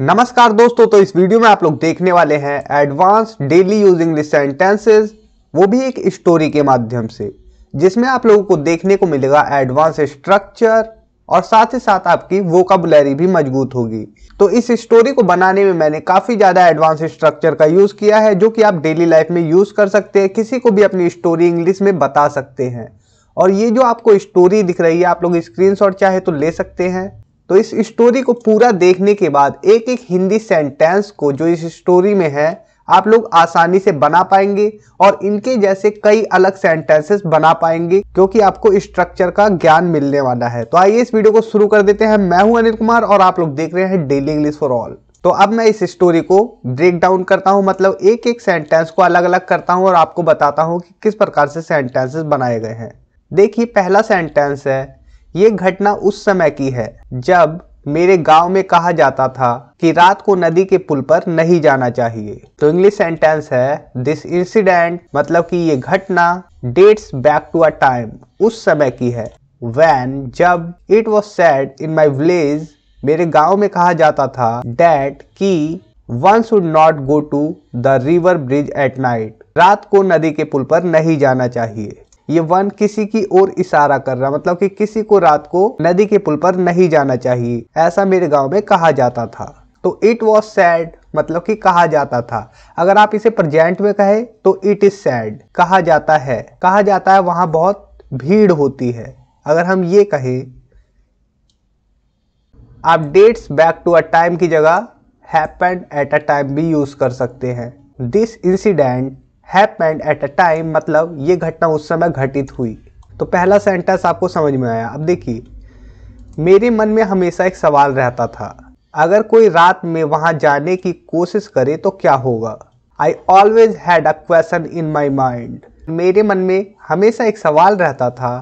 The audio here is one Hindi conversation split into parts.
नमस्कार दोस्तों तो इस वीडियो में आप लोग देखने वाले हैं advance daily use English sentences वो भी एक स्टोरी के माध्यम से जिसमें आप लोगों को देखने को मिलेगा एडवांस स्ट्रक्चर और साथ ही साथ आपकी वोकाबुलरी भी मजबूत होगी तो इस स्टोरी को बनाने में मैंने काफ़ी ज़्यादा एडवांस स्ट्रक्चर का यूज़ किया है जो कि आप डेली लाइफ में यूज़ कर सकते हैं किसी को भी अपनी स्टोरी इंग्लिश में बता सकते हैं और ये जो आपको स्टोरी दिख रही है आप लोग स्क्रीन चाहे तो ले सकते हैं तो इस स्टोरी को पूरा देखने के बाद एक एक हिंदी सेंटेंस को जो इस स्टोरी में है आप लोग आसानी से बना पाएंगे और इनके जैसे कई अलग सेंटेंसेस बना पाएंगे क्योंकि आपको स्ट्रक्चर का ज्ञान मिलने वाला है तो आइए इस वीडियो को शुरू कर देते हैं मैं हूं अनिल कुमार और आप लोग देख रहे हैं डेली इंग्लिश फॉर ऑल तो अब मैं इस स्टोरी को ब्रेक डाउन करता हूं मतलब एक एक सेंटेंस को अलग अलग करता हूँ और आपको बताता हूं कि किस प्रकार से सेंटेंसेस बनाए गए हैं देखिए पहला सेंटेंस है ये घटना उस समय की है जब मेरे गांव में कहा जाता था कि रात को नदी के पुल पर नहीं जाना चाहिए तो इंग्लिश सेंटेंस है दिस इंसिडेंट मतलब कि ये घटना dates back to a time उस समय की है वैन जब it was said in my village मेरे गांव में कहा जाता था डेट कि one should not go to the river bridge at night रात को नदी के पुल पर नहीं जाना चाहिए ये वन किसी की ओर इशारा कर रहा मतलब कि किसी को रात को नदी के पुल पर नहीं जाना चाहिए ऐसा मेरे गांव में कहा जाता था तो इट वॉज सैड मतलब कि कहा जाता था अगर आप इसे प्रजेंट में कहे तो इट इज सैड कहा जाता है कहा जाता है वहां बहुत भीड़ होती है अगर हम ये कहे आप dates back to a time की जगह हैपेंड एट अ टाइम भी यूज कर सकते हैं this incident happened at a time मतलब ये घटना उस समय घटित हुई तो पहला सेंटेंस आपको समझ में आया अब देखिए मेरे मन में हमेशा एक सवाल रहता था अगर कोई रात में वहाँ जाने की कोशिश करे तो क्या होगा I always had a question in my mind मेरे मन में हमेशा एक सवाल रहता था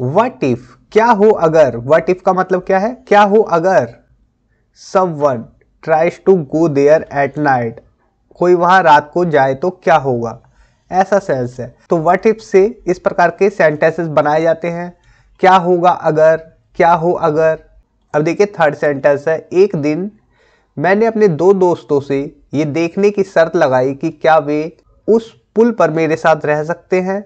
वट इफ क्या हो अगर वट इफ का मतलब क्या है क्या हो अगर someone tries to go there at night कोई वहाँ रात को जाए तो क्या होगा ऐसा सेंस है तो वट इफ से इस प्रकार के सेंटेंसेस बनाए जाते हैं क्या होगा अगर क्या हो अगर अब देखिए थर्ड सेंटेंस है एक दिन मैंने अपने दो दोस्तों से ये देखने की शर्त लगाई कि क्या वे उस पुल पर मेरे साथ रह सकते हैं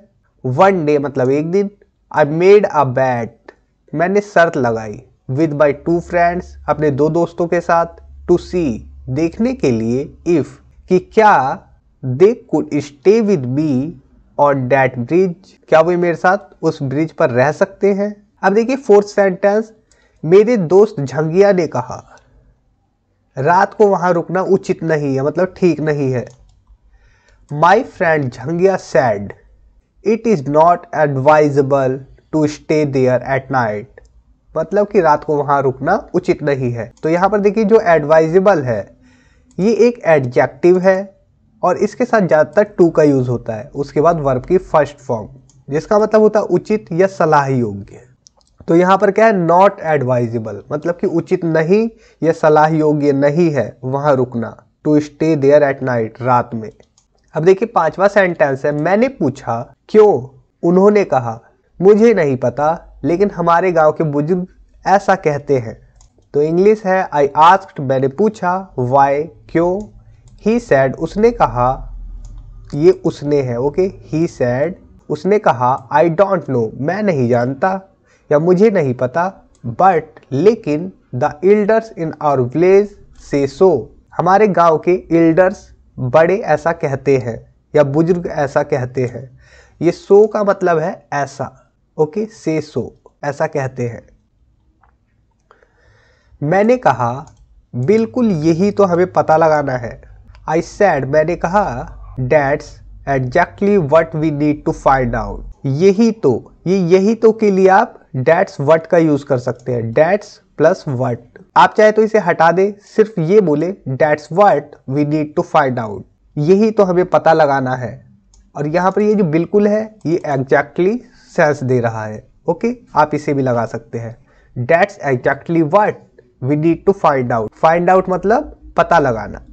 वन डे मतलब एक दिन आई मेड अ बैट मैंने शर्त लगाई विद माई टू फ्रेंड्स अपने दो दोस्तों के साथ टू सी देखने के लिए इफ़ कि क्या दे कुड स्टे विद बी और डैट ब्रिज क्या वे मेरे साथ उस ब्रिज पर रह सकते हैं अब देखिए फोर्थ सेंटेंस मेरे दोस्त झंगिया ने कहा रात को वहां रुकना उचित नहीं है मतलब ठीक नहीं है my friend Jhangiya said it is not advisable to stay there at night मतलब कि रात को वहां रुकना उचित नहीं है तो यहां पर देखिए जो एडवाइजेबल है ये एक एडजेक्टिव है और इसके साथ ज़्यादातर टू का यूज़ होता है उसके बाद वर्ब की फर्स्ट फॉर्म जिसका मतलब होता है उचित या सलाह योग्य तो यहाँ पर क्या है नॉट एडवाइजेबल मतलब कि उचित नहीं या सलाह योग्य नहीं है वहाँ रुकना to stay there at night रात में अब देखिए पांचवा सेंटेंस है मैंने पूछा क्यों उन्होंने कहा मुझे नहीं पता लेकिन हमारे गांव के बुजुर्ग ऐसा कहते हैं तो इंग्लिश है आई आस्क्ड मैंने पूछा वाई क्यों ही सैड उसने कहा ये उसने है ओके ही सैड उसने कहा आई डोंट नो मैं नहीं जानता या मुझे नहीं पता बट लेकिन the elders in our village से सो हमारे गांव के इल्डर्स बड़े ऐसा कहते हैं या बुजुर्ग ऐसा कहते हैं ये सो का मतलब है ऐसा ओके से सो ऐसा कहते हैं मैंने कहा बिल्कुल यही तो हमें पता लगाना है आई सैड मैंने कहा that's exactly what we need to find out यही तो ये यही तो के लिए आप डेट्स वट का यूज कर सकते हैं डेट्स प्लस वट आप चाहे तो इसे हटा दे सिर्फ ये बोले that's what we need to find out यही तो हमें पता लगाना है और यहाँ पर ये जो बिल्कुल है ये एग्जैक्टली सेंस दे रहा है ओके आप इसे भी लगा सकते हैं that's exactly what we need to find out find out मतलब पता लगाना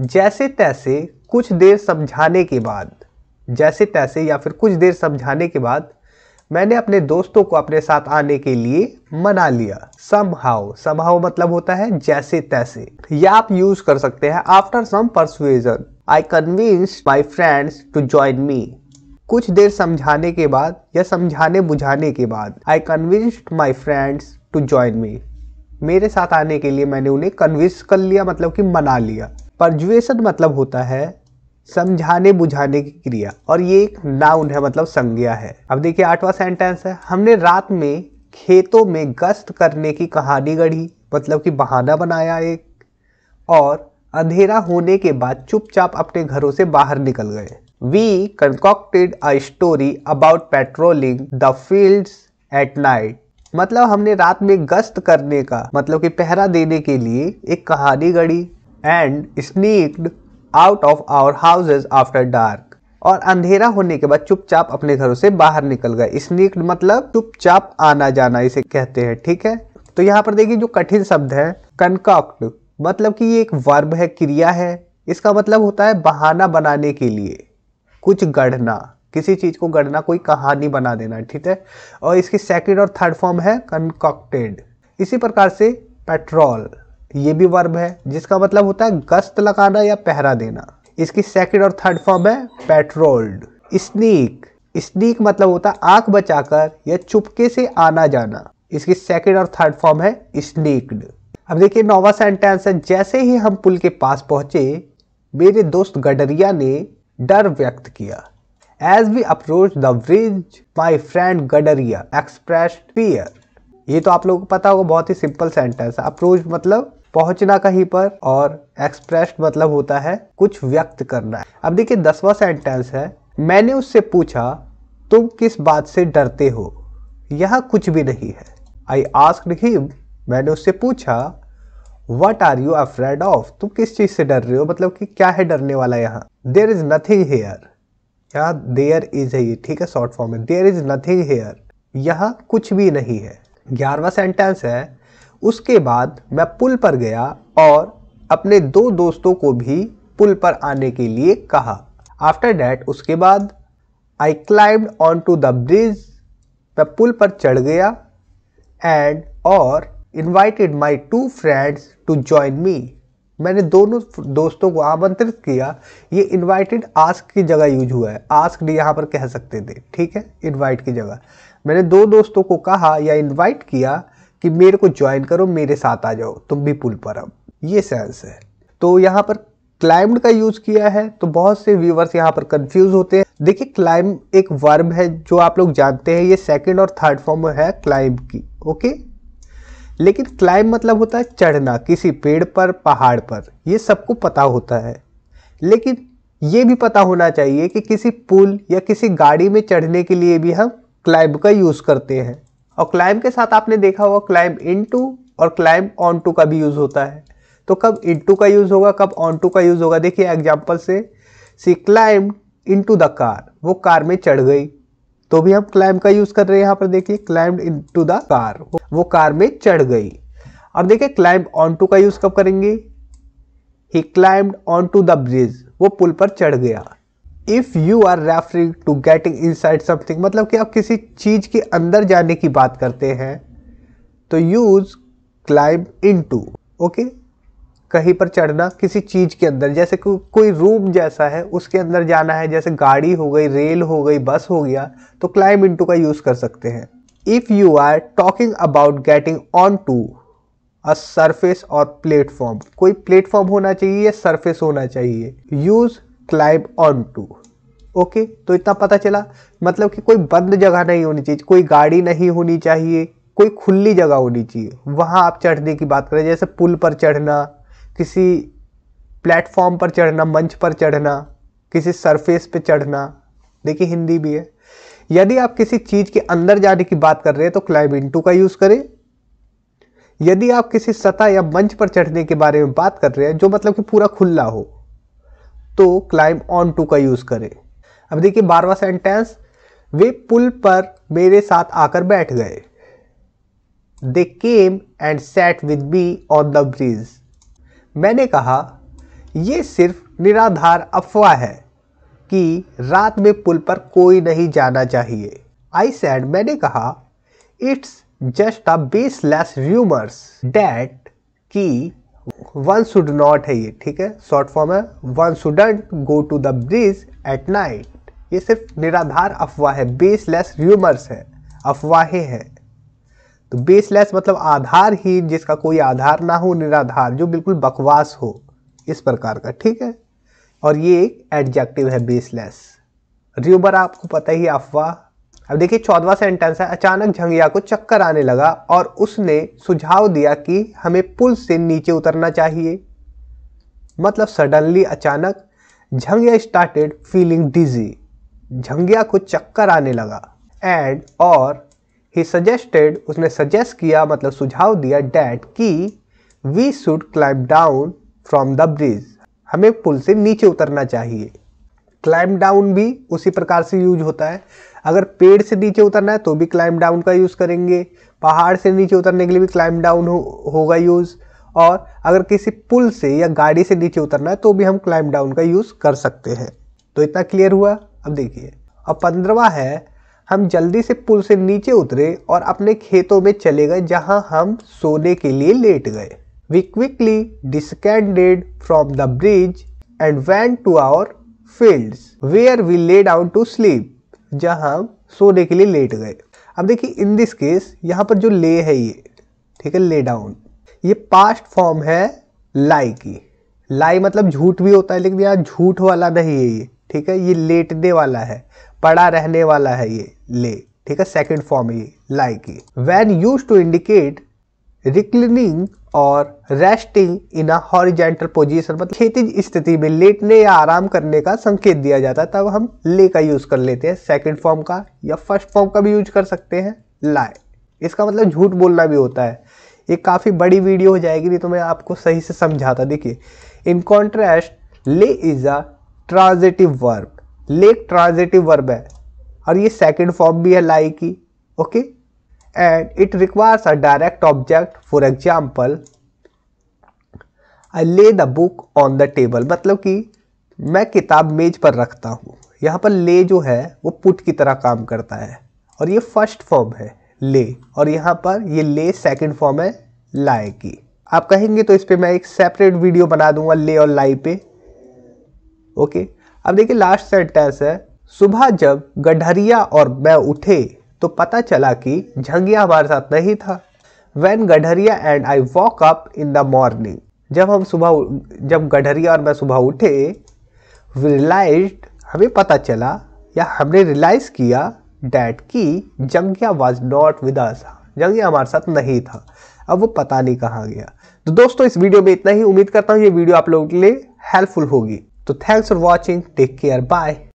जैसे तैसे कुछ देर समझाने के बाद जैसे तैसे या फिर कुछ देर समझाने के बाद मैंने अपने दोस्तों को अपने साथ आने के लिए मना लिया सम हाउ मतलब होता है जैसे तैसे या आप यूज कर सकते हैं after some persuasion I convince my friends to join me कुछ देर समझाने के बाद या समझाने बुझाने के बाद I convinced my friends to join me मेरे साथ आने के लिए मैंने उन्हें कन्विंस कर लिया मतलब कि मना लिया परजुएसन मतलब होता है समझाने बुझाने की क्रिया और ये एक नाउन है मतलब संज्ञा है अब देखिए आठवां सेंटेंस है हमने रात में खेतों में गश्त करने की कहानी गढ़ी मतलब कि बहाना बनाया एक और अंधेरा होने के बाद चुपचाप अपने घरों से बाहर निकल गए we concocted a story about patrolling the field at night मतलब हमने रात में गश्त करने का मतलब कि पहरा देने के लिए एक कहानी गढ़ी and sneaked out of our houses after dark और अंधेरा होने के बाद चुपचाप अपने घरों से बाहर निकल गए स्नीक्ड मतलब चुपचाप आना जाना इसे कहते हैं ठीक है तो यहाँ पर देखिए जो कठिन शब्द है कंकॉक्ट मतलब कि ये एक वर्ब है क्रिया है इसका मतलब होता है बहाना बनाने के लिए कुछ गढ़ना किसी चीज़ को गढ़ना कोई कहानी बना देना ठीक है और इसकी सेकेंड और थर्ड फॉर्म है कनकॉक्टेड इसी प्रकार से पेट्रोल ये भी वर्ब है जिसका मतलब होता है गश्त लगाना या पहरा देना इसकी सेकंड और थर्ड फॉर्म है पेट्रोल्ड स्नीक स्नीक मतलब होता है आंख बचाकर या चुपके से आना जाना इसकी सेकंड और थर्ड फॉर्म है स्नीक्ड अब देखिए नोवा सेंटेंस है जैसे ही हम पुल के पास पहुंचे मेरे दोस्त गडरिया ने डर व्यक्त किया as we approach the bridge my friend Gadariya express fear ये तो आप लोगों को पता होगा बहुत ही सिंपल सेंटेंस है अप्रोच मतलब पहुंचना कहीं पर और एक्सप्रेस मतलब होता है कुछ व्यक्त करना अब देखिए दसवा सेंटेंस है मैंने उससे पूछा तुम किस बात से डरते हो यह कुछ भी नहीं है आई आस्क हिम मैंने उससे पूछा what are you afraid of तुम किस चीज़ से डर रहे हो मतलब कि क्या है डरने वाला यहाँ देर इज़ नथिंग हेयर यहाँ देयर इज है ये ठीक है शॉर्ट फॉर्म में देयर इज़ नथिंग हेयर यहाँ कुछ भी नहीं है ग्यारहवा सेंटेंस है उसके बाद मैं पुल पर गया और अपने दो दोस्तों को भी पुल पर आने के लिए कहा आफ्टर डैट उसके बाद I climbed onto the bridge मैं पुल पर चढ़ गया एंड और invited my two friends to join me मैंने दोनों दोस्तों को आमंत्रित किया ये इनवाइटेड आस्क की जगह यूज हुआ है आस्क भी यहाँ पर कह सकते थे ठीक है इनवाइट की जगह मैंने दो दोस्तों को कहा या इनवाइट किया कि मेरे को ज्वाइन करो मेरे साथ आ जाओ तुम भी पुल पर अब ये सेंस है तो यहाँ पर क्लाइम्ड का यूज किया है तो बहुत से व्यूवर्स यहाँ पर कंफ्यूज होते हैं देखिए क्लाइम एक वर्ब है जो आप लोग जानते हैं ये सेकंड और थर्ड फॉर्म है क्लाइम की ओके लेकिन क्लाइम मतलब होता है चढ़ना किसी पेड़ पर पहाड़ पर ये सबको पता होता है लेकिन ये भी पता होना चाहिए कि किसी पुल या किसी गाड़ी में चढ़ने के लिए भी हम क्लाइम का यूज़ करते हैं और क्लाइंब के साथ आपने देखा होगा क्लाइम इन और क्लाइम ऑन टू का भी यूज़ होता है तो कब इन का यूज़ होगा कब ऑन टू का यूज़ होगा देखिए एग्जाम्पल से she climb in the car वो कार में चढ़ गई तो भी हम क्लाइम का यूज़ कर रहे हैं यहाँ पर देखिए climb into the car वो कार में चढ़ गई और देखिए क्लाइम ऑन टू का यूज़ कब करेंगे he climb onto the bridge वो पुल पर चढ़ गया if you are referring to getting side something मतलब कि आप किसी चीज़ के अंदर जाने की बात करते हैं तो use climb into okay कहीं पर चढ़ना किसी चीज़ के अंदर जैसे को, कोई रूम जैसा है उसके अंदर जाना है जैसे गाड़ी हो गई रेल हो गई बस हो गया तो क्लाइंब इन टू का यूज़ कर सकते हैं if you are talking about getting onto a surface और प्लेटफॉर्म कोई प्लेटफॉर्म होना चाहिए या सरफेस होना चाहिए use climb onto okay तो इतना पता चला मतलब कि कोई बंद जगह नहीं होनी चाहिए कोई गाड़ी नहीं होनी चाहिए कोई खुली जगह होनी चाहिए वहाँ आप चढ़ने की बात करें जैसे पुल पर चढ़ना किसी प्लेटफॉर्म पर चढ़ना मंच पर चढ़ना किसी सरफेस पर चढ़ना देखिए हिंदी भी है यदि आप किसी चीज़ के अंदर जाने की बात कर रहे हैं तो क्लाइब इन टू का यूज़ करें यदि आप किसी सतह या मंच पर चढ़ने के बारे में बात कर रहे हैं जो मतलब कि पूरा खुला हो तो क्लाइम ऑन टू का यूज़ करें अब देखिए बारवा सेंटेंस वे पुल पर मेरे साथ आकर बैठ गए they came and sat with me on the bridge मैंने कहा यह सिर्फ निराधार अफवाह है कि रात में पुल पर कोई नहीं जाना चाहिए आई सैड मैंने कहा it's just a baseless rumours that की वन शुड नॉट है ये ठीक है शॉर्ट फॉर्म है one shouldn't go to the bridge at night ये सिर्फ निराधार अफवाह है बेसलेस र्यूमर्स है अफवाहें हैं तो बेसलेस मतलब आधार ही जिसका कोई आधार ना हो निराधार जो बिल्कुल बकवास हो इस प्रकार का ठीक है और ये एक एडजेक्टिव है बेसलेस र्यूमर आपको पता ही अफवाह अब देखिए चौदवा सेंटेंस है अचानक झंगिया को चक्कर आने लगा और उसने सुझाव दिया कि हमें पुल से नीचे उतरना चाहिए मतलब सडनली अचानक झंगिया स्टार्टेड फीलिंग डिजी झंगिया को चक्कर आने लगा एंड और ही सजेस्टेड उसने सजेस्ट किया मतलब सुझाव दिया डैट कि we should climb down from the bridge हमें पुल से नीचे उतरना चाहिए क्लाइंब डाउन भी उसी प्रकार से यूज होता है अगर पेड़ से नीचे उतरना है तो भी क्लाइंब डाउन का यूज़ करेंगे पहाड़ से नीचे उतरने के लिए भी क्लाइंब डाउन हो, होगा यूज़ और अगर किसी पुल से या गाड़ी से नीचे उतरना है तो भी हम क्लाइंब डाउन का यूज़ कर सकते हैं तो इतना क्लियर हुआ अब देखिए अब पंद्रवा है हम जल्दी से पुल से नीचे उतरे और अपने खेतों में चले गए जहाँ हम सोने के लिए लेट गए we quickly descended from the bridge and went to our fields where we laid out to sleep जहाँ हम सोने के लिए लेट गए अब देखिए इन दिस केस यहाँ पर जो ले है ये ठीक है ले डाउन ये पास्ट फॉर्म है लाई की लाई मतलब झूठ भी होता है लेकिन यहाँ झूठ वाला नहीं है ये ठीक है ये लेटने वाला है पड़ा रहने वाला है ये ले ठीक है सेकेंड फॉर्म है ये लाई की when used to indicate reclining और resting in a horizontal position मतलब क्षेत्र स्थिति में लेटने या आराम करने का संकेत दिया जाता है तब हम ले का यूज कर लेते हैं सेकंड फॉर्म का या फर्स्ट फॉर्म का भी यूज कर सकते हैं लाए इसका मतलब झूठ बोलना भी होता है ये काफ़ी बड़ी वीडियो हो जाएगी नहीं तो मैं आपको सही से समझाता देखिए in contrast lay is a transitive verb lay transitive verb है और ये सेकेंड फॉर्म भी है लाई की okay and it requires a direct object for example I lay the book on the table मतलब कि मैं किताब मेज पर रखता हूँ यहाँ पर ले जो है वो पुट की तरह काम करता है और ये फर्स्ट फॉर्म है ले और यहाँ पर ये ले सेकंड फॉर्म है लाए की आप कहेंगे तो इस पर मैं एक सेपरेट वीडियो बना दूंगा ले और लाई पे ओके अब देखिए लास्ट सेंटेंस है सुबह जब गडहरिया और मैं उठे तो पता चला कि झंगिया हमारे साथ नहीं था when Gadariya and I woke up in the morning जब हम सुबह जब गढ़रिया और मैं सुबह उठे रियलाइज हमें पता चला या हमने रियलाइज़ किया डैट की Jangia was not with us Jangia हमारे साथ नहीं था अब वो पता नहीं कहाँ गया तो दोस्तों इस वीडियो में इतना ही उम्मीद करता हूँ ये वीडियो आप लोगों के लिए हेल्पफुल होगी तो thanks for watching take care bye